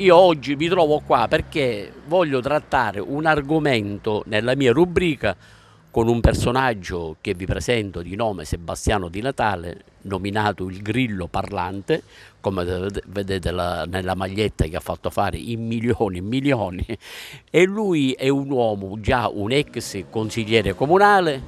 Io oggi mi trovo qua perché voglio trattare un argomento nella mia rubrica con un personaggio che vi presento di nome Sebastiano Di Natale, nominato il Grillo Parlante, come vedete la, nella maglietta che ha fatto fare in milioni e milioni, e lui è un uomo, già un ex consigliere comunale,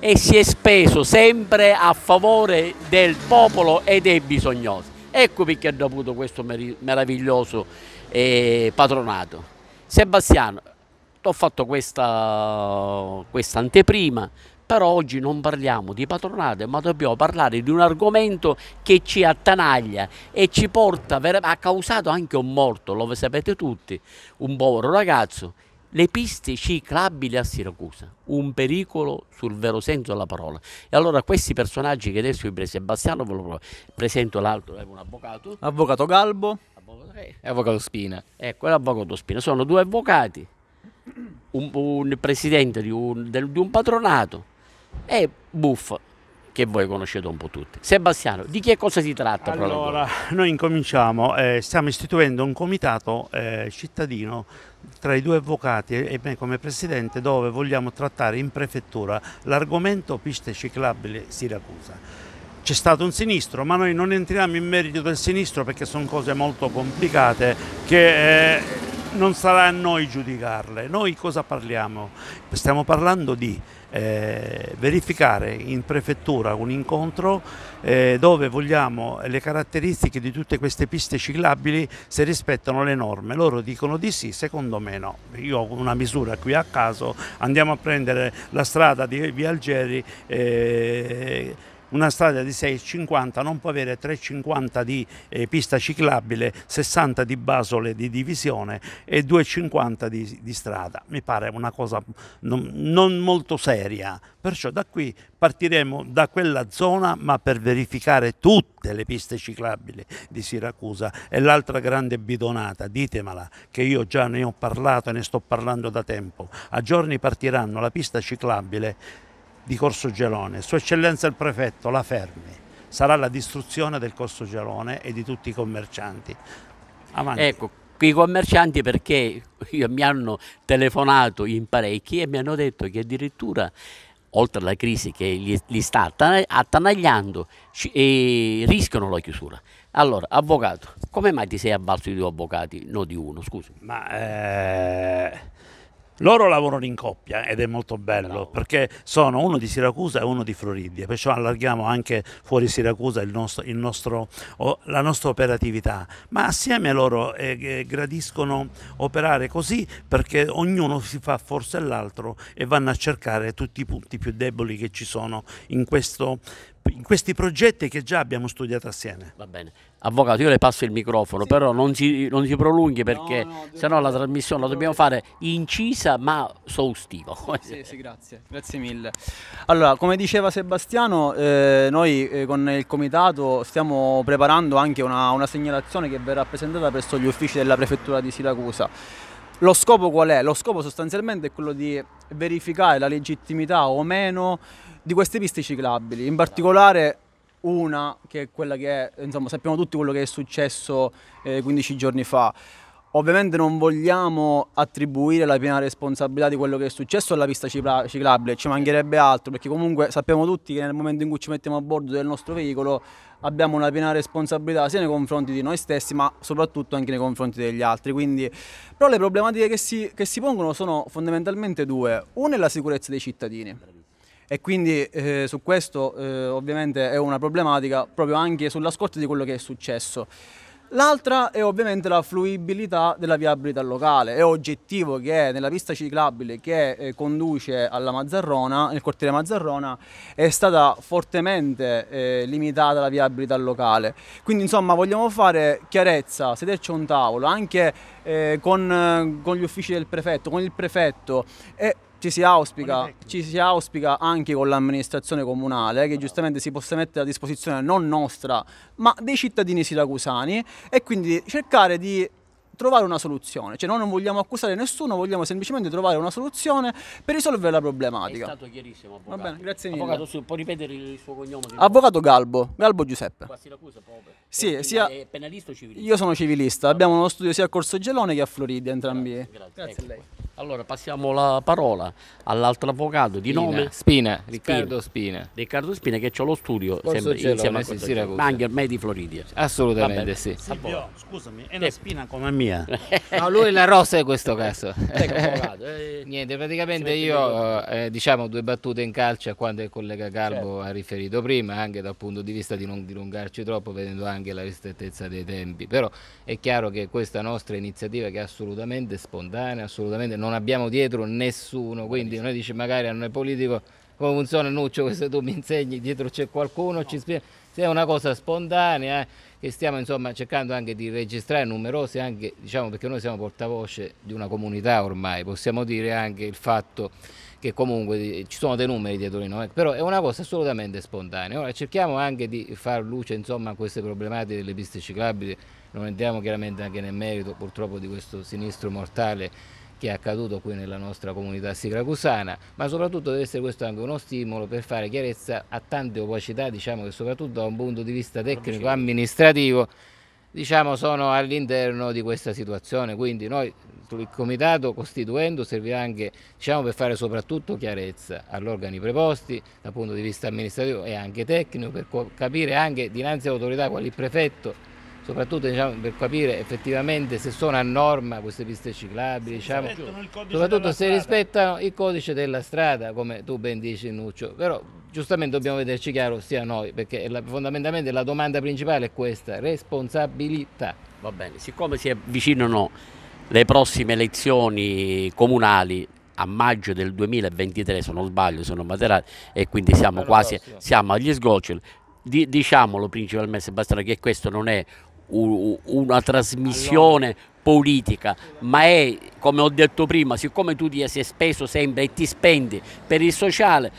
e si è speso sempre a favore del popolo e dei bisognosi. Ecco perché ha dovuto questo meraviglioso eh, patronato. Sebastiano, ti ho fatto questa, questa anteprima, però oggi non parliamo di patronato, ma dobbiamo parlare di un argomento che ci attanaglia e ci porta, ha causato anche un morto, lo sapete tutti, un povero ragazzo le piste ciclabili a Siracusa, un pericolo sul vero senso della parola. E allora questi personaggi che adesso vi presento, Sebastiano, ve lo presento l'altro, è un avvocato. Avvocato Galbo avvocato, eh, e avvocato Spina. Ecco, l'avvocato Spina, sono due avvocati, un, un presidente di un, del, di un patronato e buffo che voi conoscete un po' tutti. Sebastiano, di che cosa si tratta? Allora, noi incominciamo, eh, stiamo istituendo un comitato eh, cittadino tra i due avvocati e me come presidente dove vogliamo trattare in prefettura l'argomento piste ciclabili Siracusa. C'è stato un sinistro, ma noi non entriamo in merito del sinistro perché sono cose molto complicate che... Eh, non sarà a noi giudicarle. Noi cosa parliamo? Stiamo parlando di eh, verificare in prefettura un incontro eh, dove vogliamo le caratteristiche di tutte queste piste ciclabili se rispettano le norme. Loro dicono di sì, secondo me no. Io ho una misura qui a caso, andiamo a prendere la strada di via Algeri. Eh, una strada di 6,50 non può avere 3,50 di eh, pista ciclabile, 60 di basole di divisione e 2,50 di, di, strada. Mi pare una cosa non, non molto seria, perciò da qui partiremo da quella zona ma per verificare tutte le piste ciclabili di Siracusa e l'altra grande bidonata, ditemela, che io già ne ho parlato e ne sto parlando da tempo. A giorni partiranno la pista ciclabile di Corso Gelone. Sua Eccellenza il Prefetto la fermi, sarà la distruzione del Corso Gelone e di tutti i commercianti. Avanti. Ecco, i commercianti perché mi hanno telefonato in parecchi e mi hanno detto che addirittura oltre alla crisi che gli, sta attanagliando e rischiano la chiusura. Allora, avvocato, come mai ti sei avvalso di due avvocati, no di uno, scusa? Ma... Eh loro lavorano in coppia ed è molto bello Bravo. perché sono uno di Siracusa e uno di Floridia, perciò allarghiamo anche fuori Siracusa il nostro, il nostro, la nostra operatività, ma assieme loro eh, eh, gradiscono operare così perché ognuno si fa forse l'altro e vanno a cercare tutti i punti più deboli che ci sono in questo in questi progetti che già abbiamo studiato assieme. Va bene. Avvocato, io le passo il microfono, sì. però non si, non si, prolunghi perché no, no, se la trasmissione la dobbiamo fare incisa ma soustiva. Sì, sì, grazie. grazie, mille. Allora, come diceva Sebastiano, eh, noi eh, con il comitato stiamo preparando anche una, una segnalazione che verrà presentata presso gli uffici della prefettura di Siracusa. Lo scopo qual è? Lo scopo sostanzialmente è quello di verificare la legittimità o meno di queste piste ciclabili, in particolare una che è quella che è, insomma sappiamo tutti quello che è successo eh, 15 giorni fa. Ovviamente non vogliamo attribuire la piena responsabilità di quello che è successo alla pista ciclabile, ci mancherebbe altro, perché comunque sappiamo tutti che nel momento in cui ci mettiamo a bordo del nostro veicolo abbiamo una piena responsabilità sia nei confronti di noi stessi, ma soprattutto anche nei confronti degli altri. Quindi, però le problematiche che si, che si pongono sono fondamentalmente due. Una è la sicurezza dei cittadini. E quindi eh, su questo eh, ovviamente è una problematica proprio anche sulla scorta di quello che è successo. L'altra è ovviamente la fluibilità della viabilità locale. È oggettivo che nella pista ciclabile che eh, conduce alla Mazzarrona, nel quartiere Mazzarrona, è stata fortemente eh, limitata la viabilità locale. Quindi insomma vogliamo fare chiarezza, sederci a un tavolo anche eh, con, eh, con, gli uffici del prefetto, con il prefetto. E, ci si, auspica, ci si auspica anche con l'amministrazione comunale che giustamente si possa mettere a disposizione non nostra ma dei cittadini siracusani e quindi cercare di trovare una soluzione, cioè noi non vogliamo accusare nessuno, vogliamo semplicemente trovare una soluzione per risolvere la problematica. È stato chiarissimo, avvocato. Va bene, grazie mille. Avvocato, può ripetere il suo cognome? Avvocato Galbo, Galbo Giuseppe. Qua Siracusa proprio. Sì, è sia... È penalista o civilista? Io sono civilista, abbiamo uno studio sia a Corso Gelone che a Florida, entrambi. Grazie, grazie. grazie a ecco lei. Allora passiamo la parola all'altro avvocato di Spina, nome Spina, Riccardo Spina. Spina. Riccardo Spina che c'è lo studio Corso sempre, Gelo, insieme a Siracusa. Ma anche ormai di Floridia. Assolutamente sì. Silvio, scusami, è una eh. spina come mia. No, lui è la rosa in questo caso. Eh, Niente, praticamente io eh, eh, diciamo due battute in calcio a quanto il collega Calvo certo. ha riferito prima, anche dal punto di vista di non dilungarci troppo, vedendo anche la ristrettezza dei tempi. Però è chiaro che questa nostra iniziativa che è assolutamente spontanea, assolutamente non non abbiamo dietro nessuno, quindi noi dice magari a noi politico come funziona Nuccio, questo tu mi insegni, dietro c'è qualcuno, no. ci spiega, è una cosa spontanea eh, che stiamo insomma cercando anche di registrare numerosi anche, diciamo perché noi siamo portavoce di una comunità ormai, possiamo dire anche il fatto che comunque ci sono dei numeri dietro di noi, però è una cosa assolutamente spontanea. Ora cerchiamo anche di far luce insomma, a queste problematiche delle piste ciclabili, non entriamo chiaramente anche nel merito purtroppo di questo sinistro mortale che è accaduto qui nella nostra comunità siracusana, ma soprattutto deve essere questo anche uno stimolo per fare chiarezza a tante opacità, diciamo che soprattutto da un punto di vista tecnico-amministrativo diciamo, sono all'interno di questa situazione, quindi noi il comitato costituendo servirà anche diciamo, per fare soprattutto chiarezza agli organi preposti dal punto di vista amministrativo e anche tecnico per capire anche dinanzi all'autorità quali il prefetto soprattutto diciamo, per capire effettivamente se sono a norma queste piste ciclabili, diciamo, soprattutto se rispettano il codice della strada, come tu ben dici Nuccio, però giustamente dobbiamo vederci chiaro sia noi, perché la, fondamentalmente la domanda principale è questa, responsabilità. Va bene, siccome si avvicinano le prossime elezioni comunali, a maggio del 2023 se non sbaglio sono materiali e quindi siamo quasi siamo agli sgoccioli diciamolo principalmente Sebastiano che questo non è una trasmissione politica, ma è, come ho detto prima, siccome tu ti sei speso sempre e ti spendi per il sociale,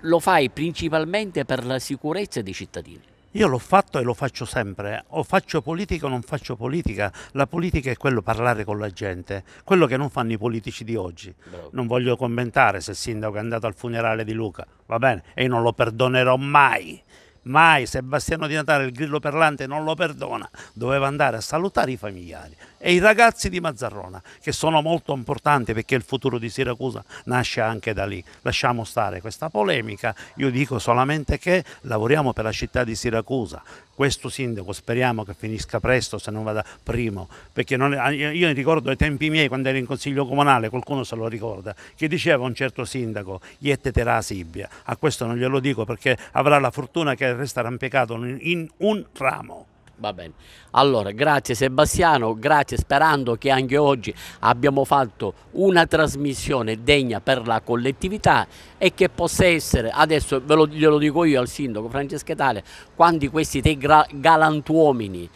lo fai principalmente per la sicurezza dei cittadini. Io l'ho fatto e lo faccio sempre, o faccio politica o non faccio politica, la politica è quello parlare con la gente, quello che non fanno i politici di oggi. Bravo. Non voglio commentare se il sindaco è andato al funerale di Luca, va bene, e io non lo perdonerò mai, mai Sebastiano Di Natale, il grillo perlante, non lo perdona, doveva andare a salutare i familiari e i ragazzi di Mazzarrona, che sono molto importanti perché il futuro di Siracusa nasce anche da lì. Lasciamo stare questa polemica, io dico solamente che lavoriamo per la città di Siracusa, questo sindaco speriamo che finisca presto se non vada primo perché non, ah, io ricordo ai tempi miei quando ero in consiglio comunale qualcuno se lo ricorda che diceva un certo sindaco Iette la sibbia a questo non glielo dico perché avrà la fortuna che resta arrampicato in un ramo Va bene. Allora, grazie Sebastiano, grazie sperando che anche oggi abbiamo fatto una trasmissione degna per la collettività e che possa essere, adesso ve lo, glielo dico io al sindaco Francesco Franceschetale, quando questi te galantuomini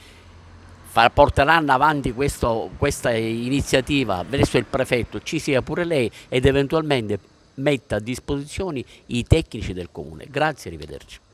porteranno avanti questo, questa iniziativa verso il prefetto, ci sia pure lei ed eventualmente metta a disposizione i tecnici del comune. Grazie, arrivederci.